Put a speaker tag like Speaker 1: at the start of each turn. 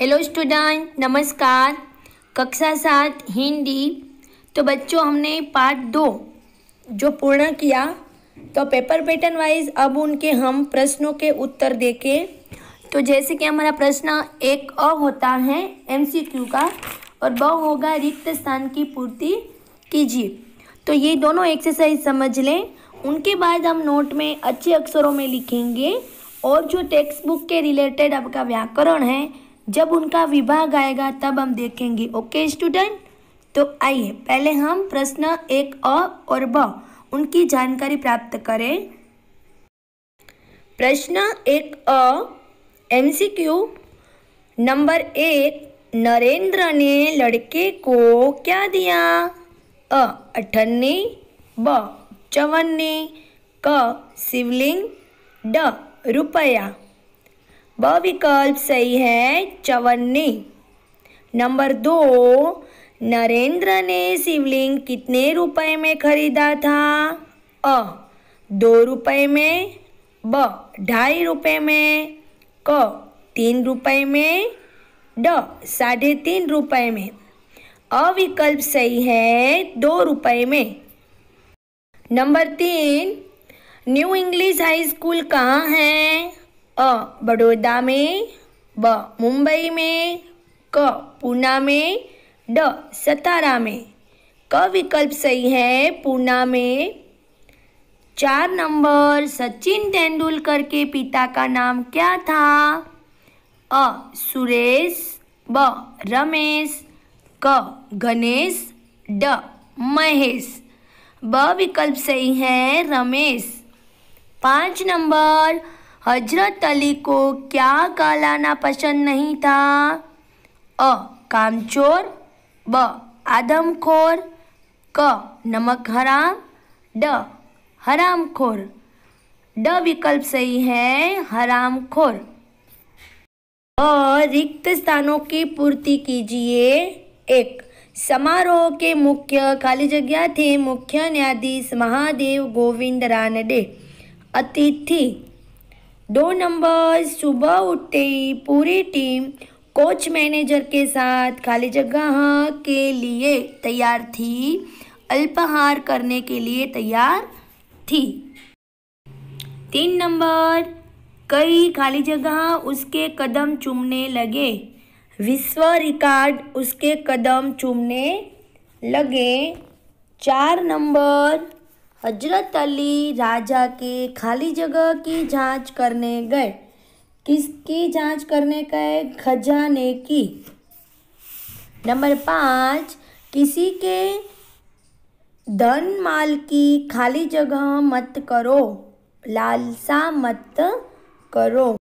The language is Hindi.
Speaker 1: हेलो स्टूडेंट नमस्कार कक्षा सात हिंदी तो बच्चों हमने पार्ट दो जो पूर्ण किया तो पेपर पैटर्न वाइज अब उनके हम प्रश्नों के उत्तर देके तो जैसे कि हमारा प्रश्न एक अ होता है एमसीक्यू का और ब होगा रिक्त स्थान की पूर्ति कीजिए तो ये दोनों एक्सरसाइज समझ लें उनके बाद हम नोट में अच्छे अक्षरों में लिखेंगे और जो टेक्स्ट बुक के रिलेटेड आपका व्याकरण है जब उनका विभाग आएगा तब हम देखेंगे ओके स्टूडेंट तो आइए पहले हम प्रश्न एक अ और ब उनकी जानकारी प्राप्त करें प्रश्न एक अ क्यू नंबर एक नरेंद्र ने लड़के को क्या दिया अ अठन्नी ब चवन्नी क शिवलिंग ड रुपया ब विकल्प सही है चवन्नी नंबर दो नरेंद्र ने शिवलिंग कितने रुपए में खरीदा था अ दो रुपए में ब ढाई रुपए में क तीन रुपए में ड साढ़े तीन रुपए में अविकल्प सही है दो रुपए में नंबर तीन न्यू इंग्लिश हाई स्कूल कहाँ है अ बड़ौदा में ब मुंबई में क पूना में ड सतारा में क विकल्प सही है पूना में चार नंबर सचिन तेंदुलकर के पिता का नाम क्या था अ सुरेश ब रमेश क गणेश ड महेश ब विकल्प सही है रमेश पाँच नंबर हजरत अली को क्या कहलाना पसंद नहीं था अ कामचोर ब आदमखोर क नमक हराम ड हरामखोर ड विकल्प सही है हरामखोर और रिक्त स्थानों की पूर्ति कीजिए एक समारोह के मुख्य खाली जगह थे मुख्य न्यायाधीश महादेव गोविंद रानडे अतिथि दो नंबर सुबह उठते ही पूरी टीम कोच मैनेजर के साथ खाली जगह के लिए तैयार थी अल्पहार करने के लिए तैयार थी तीन नंबर कई खाली जगह उसके कदम चूमने लगे विश्व रिकॉर्ड उसके कदम चूमने लगे चार नंबर हजरत अली राजा के खाली जगह की जांच करने गए किसकी जांच करने गए खजाने की नंबर पाँच किसी के धन माल की खाली जगह मत करो लालसा मत करो